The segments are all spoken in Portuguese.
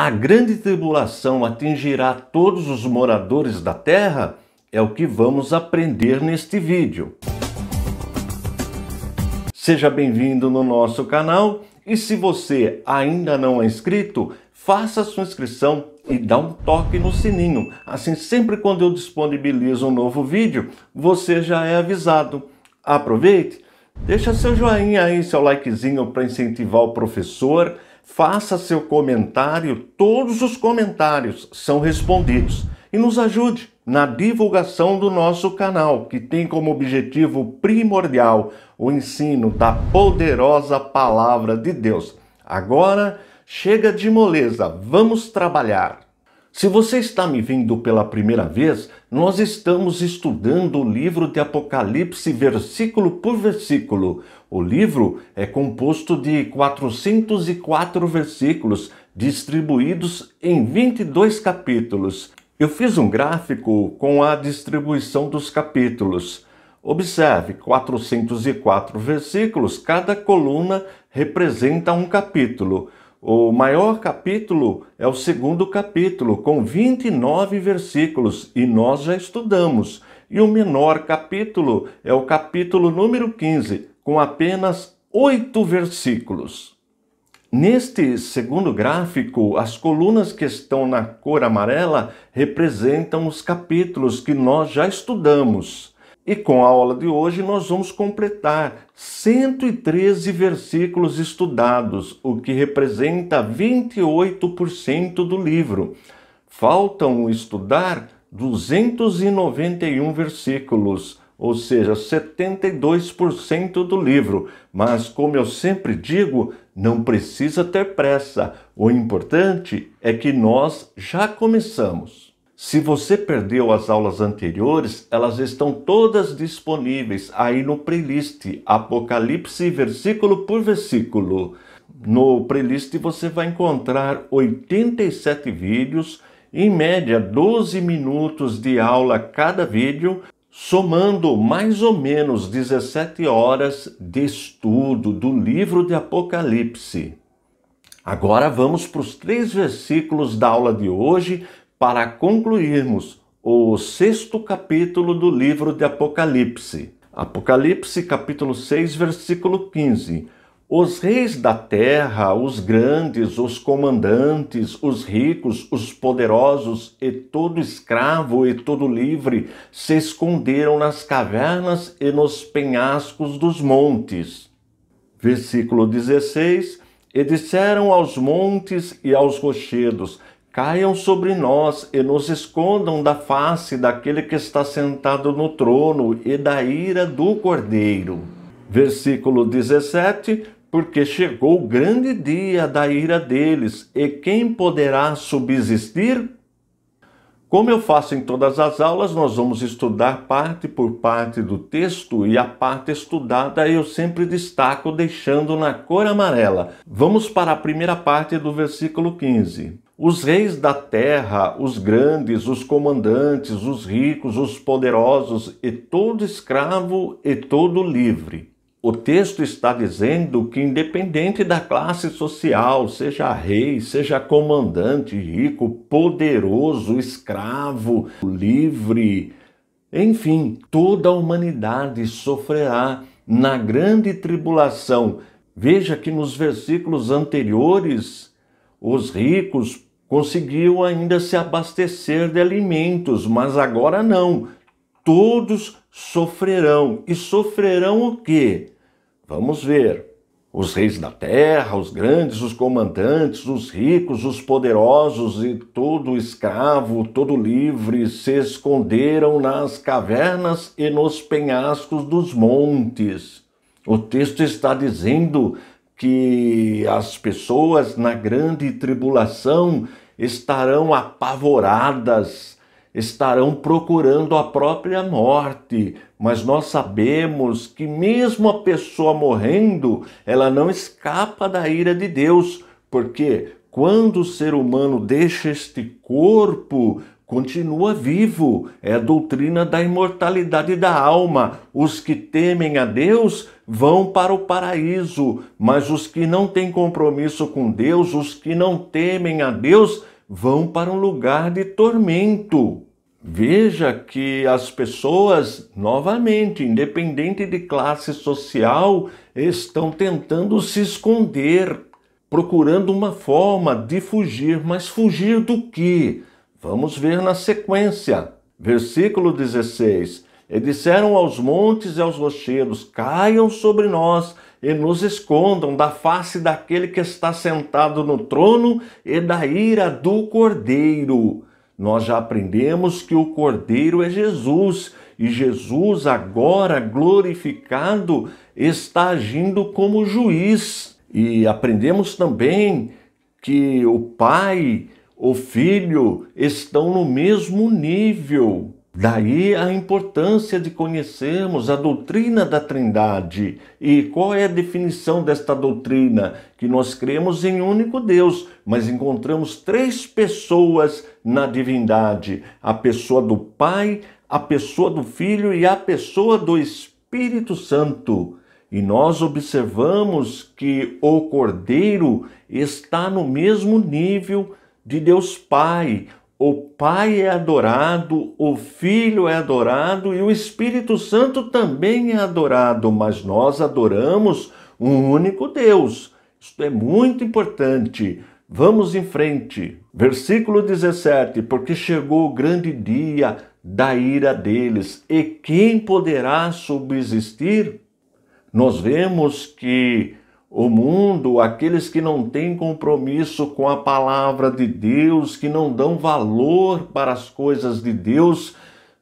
a grande tribulação atingirá todos os moradores da terra? É o que vamos aprender neste vídeo. Seja bem-vindo no nosso canal e se você ainda não é inscrito, faça sua inscrição e dá um toque no sininho. Assim, sempre quando eu disponibilizo um novo vídeo, você já é avisado. Aproveite, deixa seu joinha aí, seu likezinho para incentivar o professor Faça seu comentário, todos os comentários são respondidos. E nos ajude na divulgação do nosso canal, que tem como objetivo primordial o ensino da poderosa palavra de Deus. Agora, chega de moleza, vamos trabalhar. Se você está me vendo pela primeira vez, nós estamos estudando o livro de Apocalipse, versículo por versículo. O livro é composto de 404 versículos distribuídos em 22 capítulos. Eu fiz um gráfico com a distribuição dos capítulos. Observe, 404 versículos, cada coluna representa um capítulo. O maior capítulo é o segundo capítulo, com 29 versículos, e nós já estudamos. E o menor capítulo é o capítulo número 15, com apenas oito versículos. Neste segundo gráfico, as colunas que estão na cor amarela representam os capítulos que nós já estudamos. E com a aula de hoje nós vamos completar 113 versículos estudados, o que representa 28% do livro. Faltam estudar 291 versículos, ou seja, 72% do livro. Mas, como eu sempre digo, não precisa ter pressa. O importante é que nós já começamos. Se você perdeu as aulas anteriores, elas estão todas disponíveis aí no playlist Apocalipse versículo por versículo. No playlist você vai encontrar 87 vídeos, em média 12 minutos de aula cada vídeo, somando mais ou menos 17 horas de estudo do livro de Apocalipse. Agora vamos para os três versículos da aula de hoje para concluirmos o sexto capítulo do livro de Apocalipse. Apocalipse, capítulo 6, versículo 15. Os reis da terra, os grandes, os comandantes, os ricos, os poderosos e todo escravo e todo livre se esconderam nas cavernas e nos penhascos dos montes. Versículo 16: E disseram aos montes e aos rochedos: Caiam sobre nós e nos escondam da face daquele que está sentado no trono e da ira do cordeiro. Versículo 17: porque chegou o grande dia da ira deles, e quem poderá subsistir? Como eu faço em todas as aulas, nós vamos estudar parte por parte do texto e a parte estudada eu sempre destaco deixando na cor amarela. Vamos para a primeira parte do versículo 15. Os reis da terra, os grandes, os comandantes, os ricos, os poderosos, e todo escravo e todo livre o texto está dizendo que, independente da classe social, seja rei, seja comandante, rico, poderoso, escravo, livre, enfim, toda a humanidade sofrerá na grande tribulação. Veja que nos versículos anteriores, os ricos conseguiam ainda se abastecer de alimentos, mas agora não todos sofrerão. E sofrerão o quê? Vamos ver. Os reis da terra, os grandes, os comandantes, os ricos, os poderosos e todo escravo, todo livre se esconderam nas cavernas e nos penhascos dos montes. O texto está dizendo que as pessoas na grande tribulação estarão apavoradas, estarão procurando a própria morte, mas nós sabemos que, mesmo a pessoa morrendo, ela não escapa da ira de Deus, porque quando o ser humano deixa este corpo, continua vivo. É a doutrina da imortalidade da alma. Os que temem a Deus vão para o paraíso, mas os que não têm compromisso com Deus, os que não temem a Deus, vão para um lugar de tormento. Veja que as pessoas, novamente, independente de classe social, estão tentando se esconder, procurando uma forma de fugir, mas fugir do que? Vamos ver na sequência. Versículo 16: E disseram aos montes e aos rochedos: Caiam sobre nós e nos escondam da face daquele que está sentado no trono e da ira do Cordeiro. Nós já aprendemos que o Cordeiro é Jesus e Jesus, agora glorificado, está agindo como juiz. E aprendemos também que o Pai, o Filho estão no mesmo nível Daí a importância de conhecermos a doutrina da Trindade e qual é a definição desta doutrina, que nós cremos em um único Deus, mas encontramos três pessoas na divindade: a pessoa do Pai, a pessoa do Filho e a pessoa do Espírito Santo. E nós observamos que o Cordeiro está no mesmo nível de Deus Pai, o Pai é adorado, o Filho é adorado e o Espírito Santo também é adorado, mas nós adoramos um único Deus. Isto é muito importante. Vamos em frente. Versículo 17: Porque chegou o grande dia da ira deles, e quem poderá subsistir? Nós vemos que o mundo, aqueles que não têm compromisso com a palavra de Deus, que não dão valor para as coisas de Deus,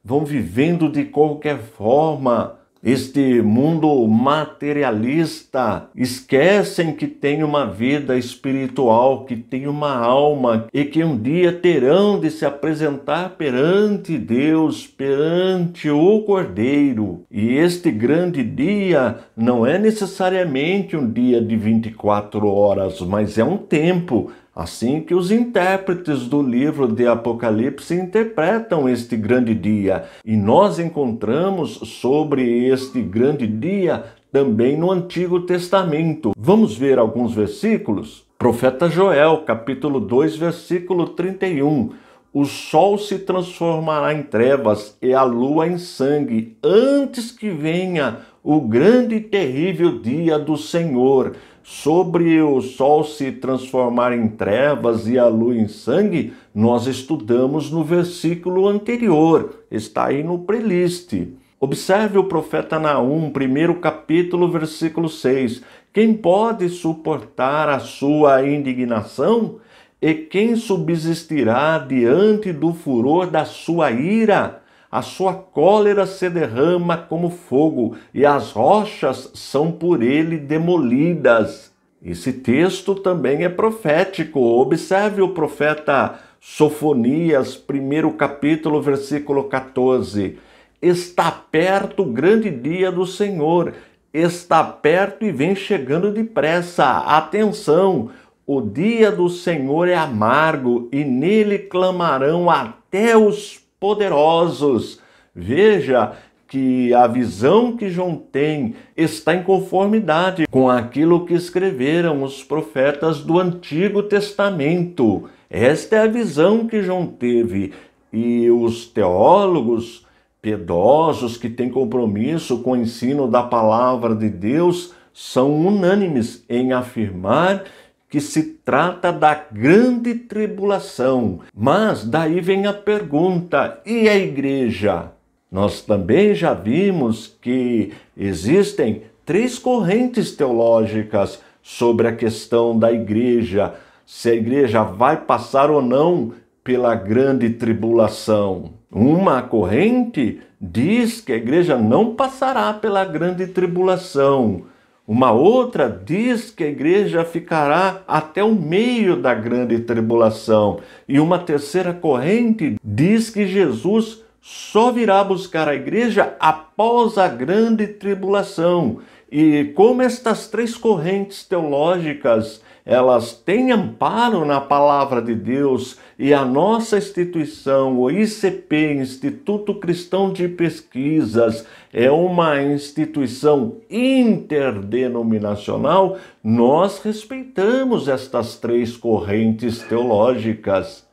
vão vivendo de qualquer forma, este mundo materialista esquecem que tem uma vida espiritual, que tem uma alma e que um dia terão de se apresentar perante Deus, perante o Cordeiro. E este grande dia não é necessariamente um dia de 24 horas, mas é um tempo Assim que os intérpretes do livro de Apocalipse interpretam este grande dia, e nós encontramos sobre este grande dia também no Antigo Testamento. Vamos ver alguns versículos? Profeta Joel, capítulo 2, versículo 31. O sol se transformará em trevas e a lua em sangue, antes que venha o grande e terrível dia do Senhor sobre o sol se transformar em trevas e a lua em sangue, nós estudamos no versículo anterior, está aí no prelist. Observe o profeta Naum, primeiro capítulo, versículo 6. Quem pode suportar a sua indignação? E quem subsistirá diante do furor da sua ira? a sua cólera se derrama como fogo e as rochas são por ele demolidas. Esse texto também é profético. Observe o profeta Sofonias, primeiro capítulo, versículo 14. Está perto o grande dia do Senhor, está perto e vem chegando depressa. Atenção! O dia do Senhor é amargo e nele clamarão até os poderosos. Veja que a visão que João tem está em conformidade com aquilo que escreveram os profetas do Antigo Testamento. Esta é a visão que João teve e os teólogos piedosos que têm compromisso com o ensino da palavra de Deus são unânimes em afirmar que se trata da grande tribulação. Mas daí vem a pergunta: e a igreja? Nós também já vimos que existem três correntes teológicas sobre a questão da igreja, se a igreja vai passar ou não pela grande tribulação. Uma corrente diz que a igreja não passará pela grande tribulação. Uma outra diz que a igreja ficará até o meio da grande tribulação. E uma terceira corrente diz que Jesus só virá buscar a igreja após a grande tribulação e como estas três correntes teológicas elas têm amparo na palavra de Deus e a nossa instituição, o ICP, Instituto Cristão de Pesquisas, é uma instituição interdenominacional, nós respeitamos estas três correntes teológicas.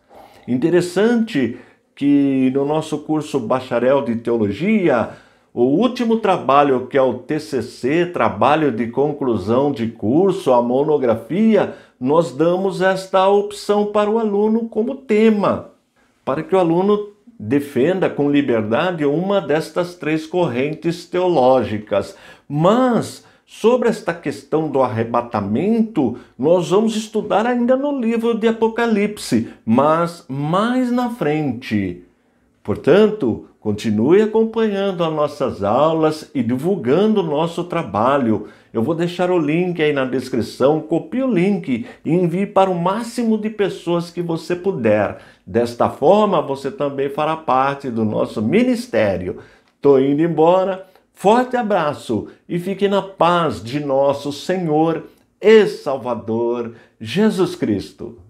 Interessante que no nosso curso Bacharel de Teologia, o último trabalho, que é o TCC, trabalho de conclusão de curso, a monografia, nós damos esta opção para o aluno como tema, para que o aluno defenda com liberdade uma destas três correntes teológicas. Mas sobre esta questão do arrebatamento, nós vamos estudar ainda no livro de Apocalipse, mas mais na frente. Portanto, Continue acompanhando as nossas aulas e divulgando o nosso trabalho. Eu vou deixar o link aí na descrição, copie o link e envie para o máximo de pessoas que você puder. Desta forma, você também fará parte do nosso ministério. Estou indo embora. Forte abraço e fique na paz de nosso Senhor e Salvador Jesus Cristo.